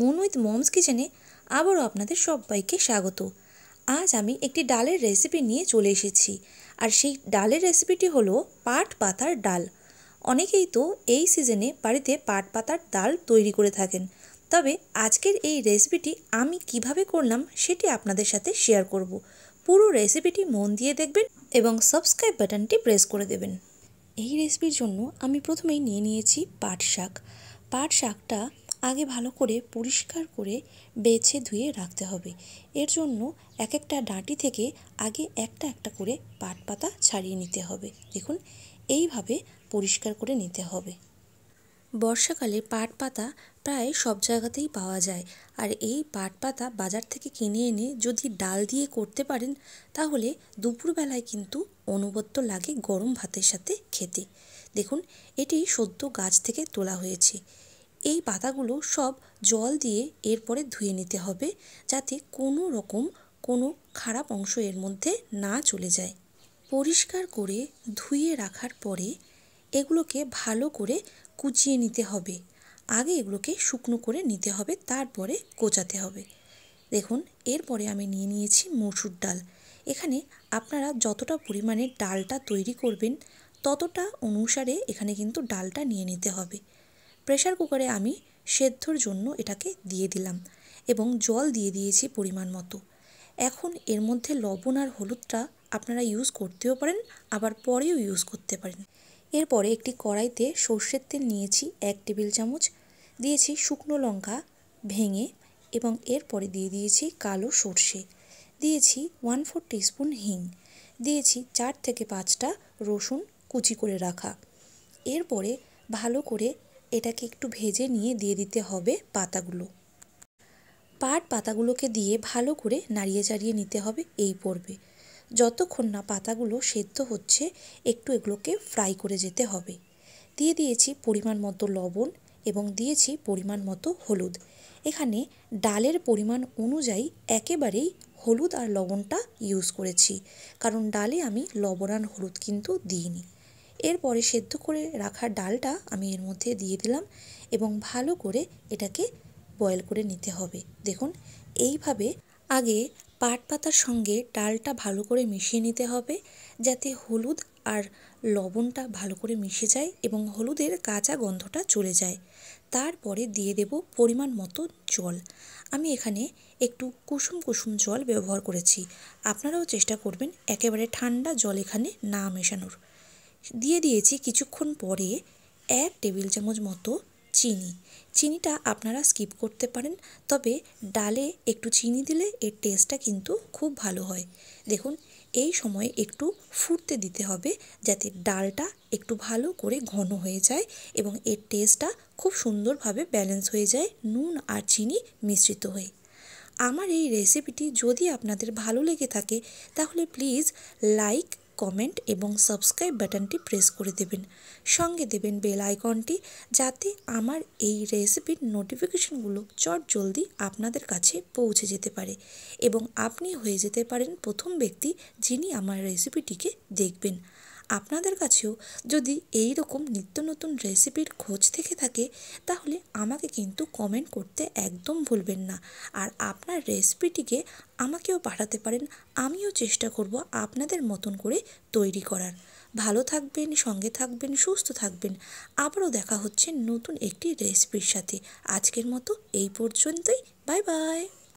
Moon with moms কিচেনে আবারও আপনাদের সবাইকে স্বাগত আজ আমি একটি ডালের রেসিপি নিয়ে চলে এসেছি আর সেই ডালের রেসিপিটি হলো পাট পাতার ডাল অনেকেই তো এই সিজনে বাড়িতে পাট পাতার ডাল তৈরি করে থাকেন তবে আজকের এই রেসিপিটি আমি কিভাবে করলাম সেটি আপনাদের সাথে শেয়ার করব। পুরো রেসিপিটি মন দিয়ে দেখবেন এবং সাবস্ক্রাইব বাটনটি প্রেস করে দেবেন এই রেসিপির জন্য আমি প্রথমেই নিয়ে নিয়েছি পাট শাক পাট শাকটা আগে ভালো করে পরিষ্কার করে বেছে ধুয়ে রাখতে হবে এর জন্য এক একটা ডাঁটি থেকে আগে একটা একটা করে পাট পাতা ছাড়িয়ে নিতে হবে দেখুন এইভাবে পরিষ্কার করে নিতে হবে বর্ষাকালে পাট পাতা প্রায় সব জায়গাতেই পাওয়া যায় আর এই পাট পাতা বাজার থেকে কিনে এনে যদি ডাল দিয়ে করতে পারেন তাহলে দুপুরবেলায় কিন্তু অনুবদ্য লাগে গরম ভাতের সাথে খেতে দেখুন এটি সদ্য গাছ থেকে তোলা হয়েছে এই পাতাগুলো সব জল দিয়ে এরপরে ধুয়ে নিতে হবে যাতে কোনো রকম কোনো খারাপ অংশ এর মধ্যে না চলে যায় পরিষ্কার করে ধুয়ে রাখার পরে এগুলোকে ভালো করে কুচিয়ে নিতে হবে আগে এগুলোকে শুকনো করে নিতে হবে তারপরে কোচাতে হবে দেখুন এরপরে আমি নিয়ে নিয়েছি মসুর ডাল এখানে আপনারা যতটা পরিমাণে ডালটা তৈরি করবেন ততটা অনুসারে এখানে কিন্তু ডালটা নিয়ে নিতে হবে প্রেশার কুকারে আমি সেদ্ধর জন্য এটাকে দিয়ে দিলাম এবং জল দিয়ে দিয়েছি পরিমাণ মতো এখন এর মধ্যে লবণ আর হলুদটা আপনারা ইউজ করতেও পারেন আবার পরেও ইউজ করতে পারেন এরপরে একটি কড়াইতে সর্ষের তেল নিয়েছি এক টেবিল চামচ দিয়েছি শুকনো লঙ্কা ভেঙে এবং এরপরে দিয়ে দিয়েছি কালো সর্ষে দিয়েছি ওয়ান ফোর টিস্পুন হিং দিয়েছি চার থেকে পাঁচটা রসুন কুচি করে রাখা এরপরে ভালো করে এটাকে একটু ভেজে নিয়ে দিয়ে দিতে হবে পাতাগুলো পাট পাতাগুলোকে দিয়ে ভালো করে নাড়িয়ে চাড়িয়ে নিতে হবে এই পর্বে যতক্ষণ না পাতাগুলো সেদ্ধ হচ্ছে একটু এগুলোকে ফ্রাই করে যেতে হবে দিয়ে দিয়েছি পরিমাণ মতো লবণ এবং দিয়েছি পরিমাণ মতো হলুদ এখানে ডালের পরিমাণ অনুযায়ী একেবারেই হলুদ আর লবণটা ইউজ করেছি কারণ ডালে আমি লবণ আর হলুদ কিন্তু দিইনি এরপরে সেদ্ধ করে রাখা ডালটা আমি এর মধ্যে দিয়ে দিলাম এবং ভালো করে এটাকে বয়েল করে নিতে হবে দেখুন এইভাবে আগে পাট পাতার সঙ্গে ডালটা ভালো করে মিশিয়ে নিতে হবে যাতে হলুদ আর লবণটা ভালো করে মিশে যায় এবং হলুদের কাঁচা গন্ধটা চলে যায় তারপরে দিয়ে দেব পরিমাণ মতো জল আমি এখানে একটু কুসুম কুসুম জল ব্যবহার করেছি আপনারাও চেষ্টা করবেন একেবারে ঠান্ডা জল এখানে না মেশানোর দিয়ে দিয়েছি কিছুক্ষণ পরে এক টেবিল চামচ মতো চিনি চিনিটা আপনারা স্কিপ করতে পারেন তবে ডালে একটু চিনি দিলে এর টেস্টটা কিন্তু খুব ভালো হয় দেখুন এই সময় একটু ফুটতে দিতে হবে যাতে ডালটা একটু ভালো করে ঘন হয়ে যায় এবং এর টেস্টটা খুব সুন্দরভাবে ব্যালেন্স হয়ে যায় নুন আর চিনি মিশ্রিত হয়ে আমার এই রেসিপিটি যদি আপনাদের ভালো লেগে থাকে তাহলে প্লিজ লাইক কমেন্ট এবং সাবস্ক্রাইব বাটনটি প্রেস করে দেবেন সঙ্গে দেবেন বেল আইকনটি যাতে আমার এই রেসিপির নোটিফিকেশনগুলো চট জলদি আপনাদের কাছে পৌঁছে যেতে পারে এবং আপনি হয়ে যেতে পারেন প্রথম ব্যক্তি যিনি আমার রেসিপিটিকে দেখবেন আপনাদের কাছেও যদি এই রকম নিত্য নতুন রেসিপির খোঁজ থেকে থাকে তাহলে আমাকে কিন্তু কমেন্ট করতে একদম ভুলবেন না আর আপনার রেসিপিটিকে আমাকেও পাঠাতে পারেন আমিও চেষ্টা করব আপনাদের মতন করে তৈরি করার ভালো থাকবেন সঙ্গে থাকবেন সুস্থ থাকবেন আবারও দেখা হচ্ছে নতুন একটি রেসিপির সাথে আজকের মতো এই পর্যন্তই বাই বাই